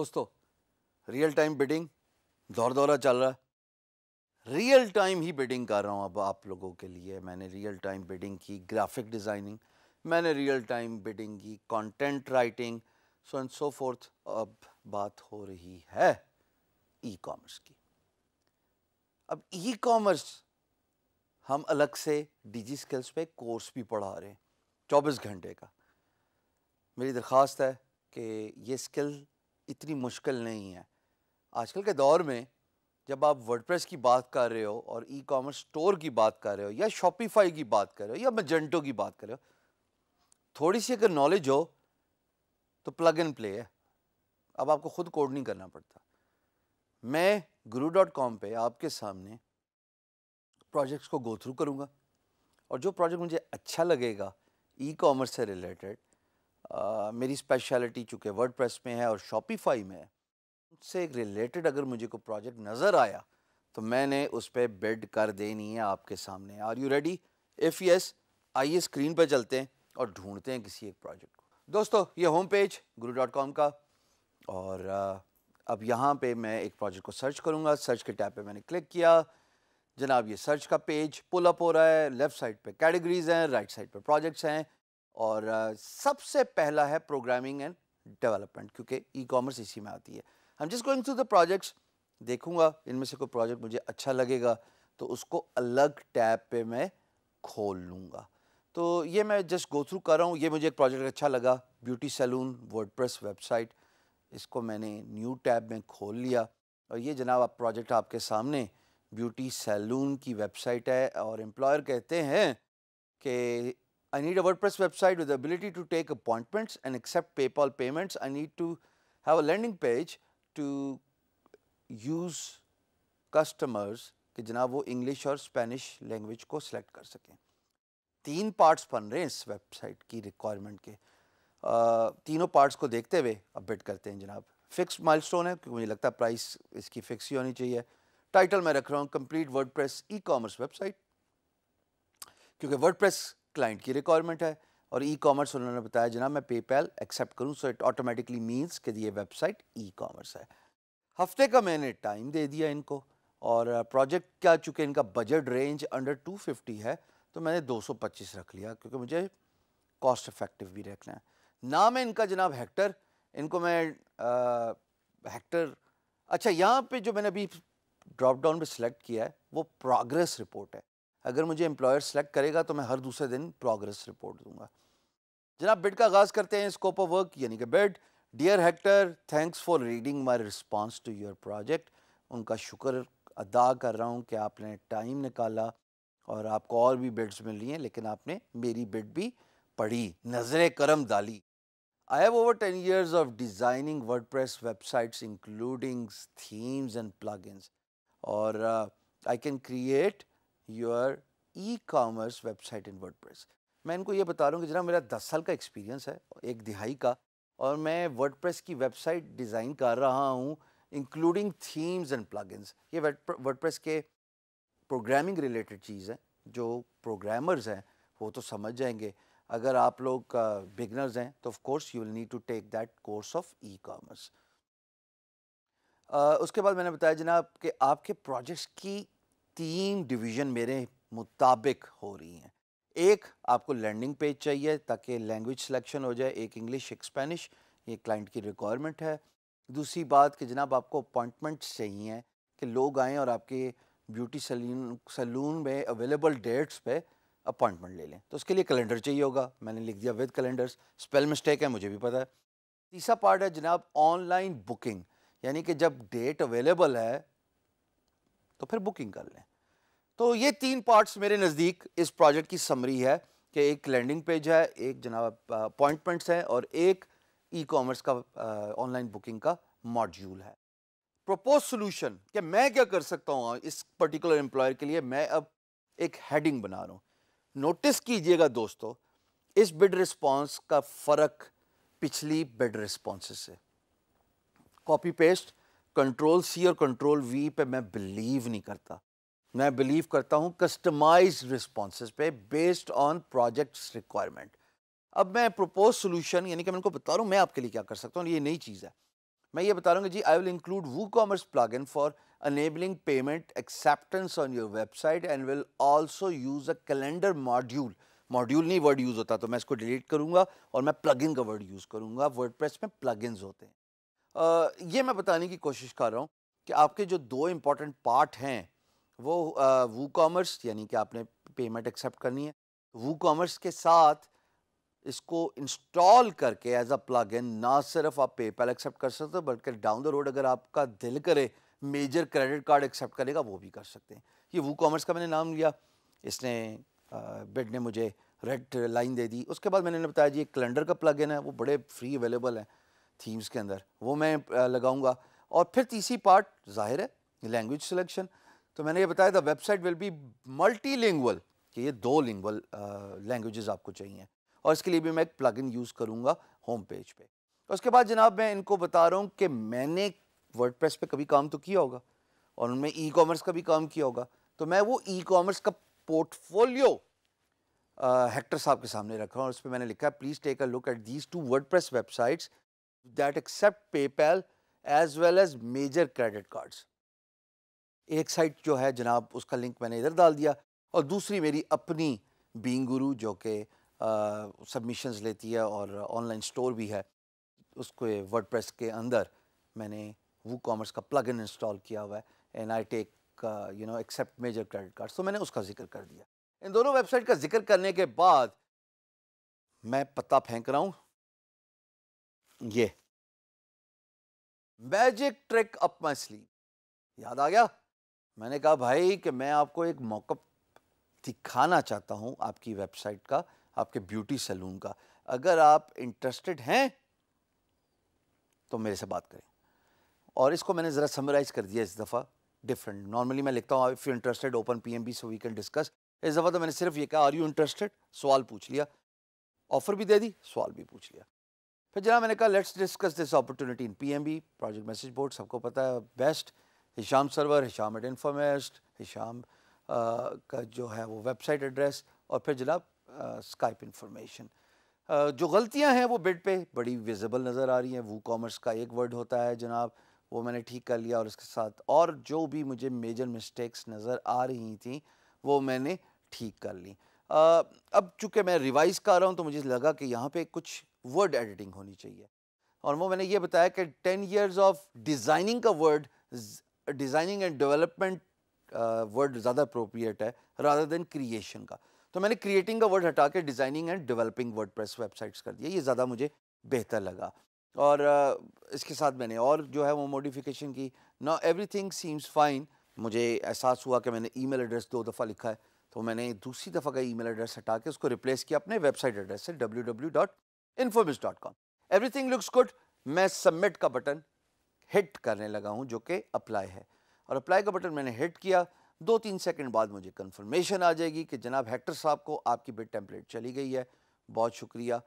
दोस्तों real time bidding दौर दौरा चल रहा है रियल टाइम ही बिडिंग कर रहा हूँ अब आप लोगों के लिए मैंने रियल टाइम बिडिंग की ग्राफिक डिज़ाइनिंग मैंने रियल टाइम बिडिंग की content writing so and so forth अब बात हो रही है ई कॉमर्स की अब ई कॉमर्स हम अलग से डिजी स्किल्स पे कोर्स भी पढ़ा रहे हैं चौबीस घंटे का मेरी दरख्वास्त है कि ये स्किल इतनी मुश्किल नहीं है आजकल के दौर में जब आप वर्डप्रेस की बात कर रहे हो और ई कॉमर्स स्टोर की बात कर रहे हो या शॉपिफाई की बात कर रहे हो या मजेंटो की बात कर रहे हो थोड़ी सी अगर नॉलेज हो तो प्लग एंड प्ले है अब आपको खुद कोड नहीं करना पड़ता मैं गुरु डॉट कॉम पर आपके सामने प्रोजेक्ट्स को गो थ्रू करूँगा और जो प्रोजेक्ट मुझे अच्छा लगेगा ई कॉमर्स से रिलेटेड आ, मेरी स्पेशलिटी चूँकि वर्ड प्रेस में है और शॉपीफाई में है उससे एक रिलेटेड अगर मुझे कोई प्रोजेक्ट नज़र आया तो मैंने उस पर बेड कर देनी है आपके सामने are you ready if yes आइए स्क्रीन पर चलते हैं और ढूंढते हैं किसी एक प्रोजेक्ट को दोस्तों ये home page Guru dot com का और अब यहाँ पे मैं एक प्रोजेक्ट को सर्च करूँगा सर्च के टैब पे मैंने क्लिक किया जनाब ये सर्च का पेज पुल अप हो रहा है लेफ़्ट साइड पे कैटेगरीज हैं राइट साइड पे प्रोजेक्ट्स हैं और सबसे पहला है प्रोग्रामिंग एंड डेवलपमेंट क्योंकि ई कॉमर्स इसी में आती है हम जिस गोइंग थ्रू द प्रोजेक्ट्स देखूंगा इनमें से कोई प्रोजेक्ट मुझे अच्छा लगेगा तो उसको अलग टैब पे मैं खोल लूँगा तो ये मैं जस्ट गो थ्रू कर रहा हूँ ये मुझे एक प्रोजेक्ट अच्छा लगा ब्यूटी सैलून वर्ड वेबसाइट इसको मैंने न्यू टैब में खोल लिया और ये जनाब आप प्रोजेक्ट आपके सामने ब्यूटी सैलून की वेबसाइट है और एम्प्लॉयर कहते हैं कि I need a WordPress website with the ability to take appointments and accept PayPal payments. I need to have a landing page to use customers कि जनाब वो इंग्लिश और स्पेनिश लैंग्वेज को सेलेक्ट कर सकें तीन पार्ट्स बन रहे हैं इस वेबसाइट की रिक्वायरमेंट के आ, तीनों पार्ट्स को देखते हुए अपडेट करते हैं जनाब फिक्स माइलस्टोन है क्योंकि मुझे लगता है प्राइस इसकी फिक्स ही होनी चाहिए टाइटल मैं रख रहा हूँ complete WordPress e commerce website क्योंकि वर्डप्रेस क्लाइंट की रिक्वायरमेंट है और ई कॉमर्स उन्होंने बताया जनाब मैं पेपैल एक्सेप्ट करूँ सो इट ऑटोमेटिकली मीन्स कि ये वेबसाइट ई कॉमर्स है हफ्ते का मैंने टाइम दे दिया इनको और प्रोजेक्ट क्या चूँकि इनका बजट रेंज अंडर 250 है तो मैंने 225 रख लिया क्योंकि मुझे कॉस्ट इफेक्टिव भी रखना है नाम है इनका जनाब हेक्टर इनको मैं आ, हेक्टर अच्छा यहाँ पे जो मैंने अभी ड्रॉप डाउन पर सिलेक्ट किया है वो प्रोग्रेस रिपोर्ट है अगर मुझे एम्प्लॉयर सेलेक्ट करेगा तो मैं हर दूसरे दिन प्रोग्रेस रिपोर्ट दूंगा जनाब बिड का आगाज़ करते हैं स्कोप ऑफ वर्क यानी कि bid dear Hector thanks for reading my response to your project उनका शुक्र अदा कर रहा हूँ कि आपने टाइम निकाला और आपको और भी बिड्स मिल रही हैं लेकिन आपने मेरी बिड भी पढ़ी नज़र करम डाली I have over ten years of designing WordPress websites themes themes and or और I can create your e commerce website in WordPress मैं इनको ये बता रहा हूँ कि जरा मेरा दस साल का एक्सपीरियंस है एक दिहाई का और मैं वर्ड प्रेस की वेबसाइट डिज़ाइन कर रहा हूँ इंक्लूडिंग थीम्स एंड प्लगइन्स ये वर्ड प्रेस के प्रोग्रामिंग रिलेटेड चीज़ है जो प्रोग्रामर्स हैं वो तो समझ जाएंगे अगर आप लोग बिगनर्स हैं तो of course you will need to take that course of e commerce उसके बाद मैंने बताया जनाब कि आपके प्रोजेक्ट्स की तीन डिवीज़न मेरे मुताबिक हो रही हैं एक आपको लैंडिंग पेज चाहिए ताकि लैंग्वेज सिलेक्शन हो जाए एक इंग्लिश एक स्पेनिश ये क्लाइंट की रिक्वायरमेंट है दूसरी बात कि जनाब आपको अपॉइंटमेंट्स चाहिए कि लोग आएँ और आपके ब्यूटी सलून सलून में अवेलेबल डेट्स पे अपॉइंटमेंट ले लें तो उसके लिए कैलेंडर चाहिए होगा मैंने लिख दिया विद कैलेंडर्स स्पेल मिस्टेक है मुझे भी पता है तीसरा पार्ट है जनाब ऑनलाइन बुकिंग यानी कि जब डेट अवेलेबल है तो फिर बुकिंग कर लें तो ये तीन पार्ट्स मेरे नज़दीक इस प्रोजेक्ट की समरी है कि एक लैंडिंग पेज है एक जनाब अपॉइंटमेंट्स है और एक ई कॉमर्स का ऑनलाइन बुकिंग का मॉड्यूल है प्रपोज सोल्यूशन कि मैं क्या कर सकता हूँ इस पर्टिकुलर एम्प्लॉयर के लिए मैं अब एक हेडिंग बना रहा हूँ नोटिस कीजिएगा दोस्तों इस बिड रिस्पॉन्स का फ़र्क पिछली बिड रिस्पॉन्स से कॉपी पेस्ट कंट्रोल सी और कंट्रोल वी पे मैं बिलीव नहीं करता मैं बिलीव करता हूँ कस्टमाइज रिस्पॉन्स पे बेस्ड ऑन प्रोजेक्ट्स रिक्वायरमेंट अब मैं प्रपोज सोल्यूशन यानी कि मैं उनको बता रहा हूँ मैं आपके लिए क्या कर सकता हूँ ये नई चीज़ है मैं ये बता रहा हूँ कि जी I will include WooCommerce plugin for enabling payment acceptance on your website and will also use a calendar module module नहीं वर्ड यूज़ होता तो मैं इसको डिलीट करूंगा और मैं इन का वर्ड यूज़ करूँगा वर्ड में प्लगइन्स होते हैं ये मैं बताने की कोशिश कर रहा हूँ कि आपके जो दो इम्पॉर्टेंट पार्ट हैं वो वू कॉमर्स यानी कि आपने पेमेंट एक्सेप्ट करनी है वू कॉमर्स के साथ इसको इंस्टॉल करके एज अ प्लग इन ना सिर्फ आप पेपैल एक्सेप्ट कर सकते हो बल्कि डाउन द रोड अगर आपका दिल करे मेजर क्रेडिट कार्ड एक्सेप्ट करेगा वो भी कर सकते हैं ये वू कॉमर्स का मैंने नाम लिया इसने बेड ने मुझे रेड लाइन दे दी उसके बाद मैंने बताया जी एक कैलेंडर का इन है वो बड़े फ्री अवेलेबल हैं थीम्स के अंदर वो मैं लगाऊंगा और फिर तीसरी पार्ट जाहिर है लैंग्वेज सिलेक्शन तो मैंने ये बताया था वेबसाइट विल बी मल्टी कि ये दो लिंगुअल लैंग्वेजेस आपको चाहिए और इसके लिए भी मैं एक प्लग इन यूज़ करूँगा होम पेज पे उसके बाद जनाब मैं इनको बता रहा हूँ कि मैंने वर्ड पे कभी काम तो किया होगा और उनमें ई कॉमर्स का भी काम किया होगा तो मैं वो ई कॉमर्स का पोर्टफोलियो हेक्टर साहब के सामने रखा हूँ और उस पर मैंने लिखा है please take a look at these two word websites that accept PayPal as well as major credit cards. एक साइट जो है जनाब उसका लिंक मैंने इधर डाल दिया और दूसरी मेरी अपनी बींग गुरु जो कि सबमिशंस लेती है और ऑनलाइन स्टोर भी है उसको प्रेस के अंदर मैंने वो कॉमर्स का प्लग इन इंस्टॉल किया हुआ है and I take you know accept major credit card तो मैंने उसका जिक्र कर दिया इन दोनों वेबसाइट का जिक्र करने के बाद मैं पत्ता फेंक रहा हूँ ये magic trick up my sleeve याद आ गया मैंने कहा भाई कि मैं आपको एक मौका दिखाना चाहता हूं आपकी वेबसाइट का आपके ब्यूटी सैलून का अगर आप इंटरेस्टेड हैं तो मेरे से बात करें और इसको मैंने ज़रा समराइज़ कर दिया इस दफ़ा डिफरेंट नॉर्मली मैं लिखता हूँ if you interested open P M B so we can discuss इस दफ़ा तो मैंने सिर्फ ये कहा आर यू इंटरेस्टेड सवाल पूछ लिया ऑफ़र भी दे दी सवाल भी पूछ लिया फिर जना मैंने कहा let's discuss this opportunity in PMB project message board सबको पता है best Hisham server Hisham at informest Hisham का जो है वो वेबसाइट एड्रेस और फिर जनाब स्काइप इंफॉर्मेशन जो गलतियां हैं वो बिड पे बड़ी विजिबल नज़र आ रही हैं वो कॉमर्स का एक वर्ड होता है जनाब वो मैंने ठीक कर लिया और उसके साथ और जो भी मुझे मेजर मिस्टेक्स नज़र आ रही थी वो मैंने ठीक कर ली आ, अब चूंकि मैं रिवाइज़ कर रहा हूँ तो मुझे लगा कि यहाँ पे कुछ वर्ड एडिटिंग होनी चाहिए और वो मैंने ये बताया कि टेन ईयर्स ऑफ डिज़ाइनिंग का word designing and development word ज़्यादा अप्रोप्रिएट है रादर देन क्रिएशन का तो मैंने क्रिएटिंग का वर्ड हटा के designing and developing WordPress websites कर दिया ये ज़्यादा मुझे बेहतर लगा और uh, इसके साथ मैंने और जो है वो मॉडिफिकेशन की ना एवरी थिंग सीम्स फाइन मुझे एहसास हुआ कि मैंने ईमेल एड्रेस दो दफ़ा लिखा है तो मैंने दूसरी दफ़ा का ईमेल एड्रेस हटा के उसको रिप्लेस किया अपने वेबसाइट एड्रेस से W W dot infobiz.com. Everything looks good मैं सबमिट का बटन हिट करने लगा हूँ जो कि अप्लाई है और अप्लाई का बटन मैंने हिट किया दो तीन सेकंड बाद मुझे कंफर्मेशन आ जाएगी कि जनाब हेक्टर साहब को आपकी बिट टेम्पलेट चली गई है बहुत शुक्रिया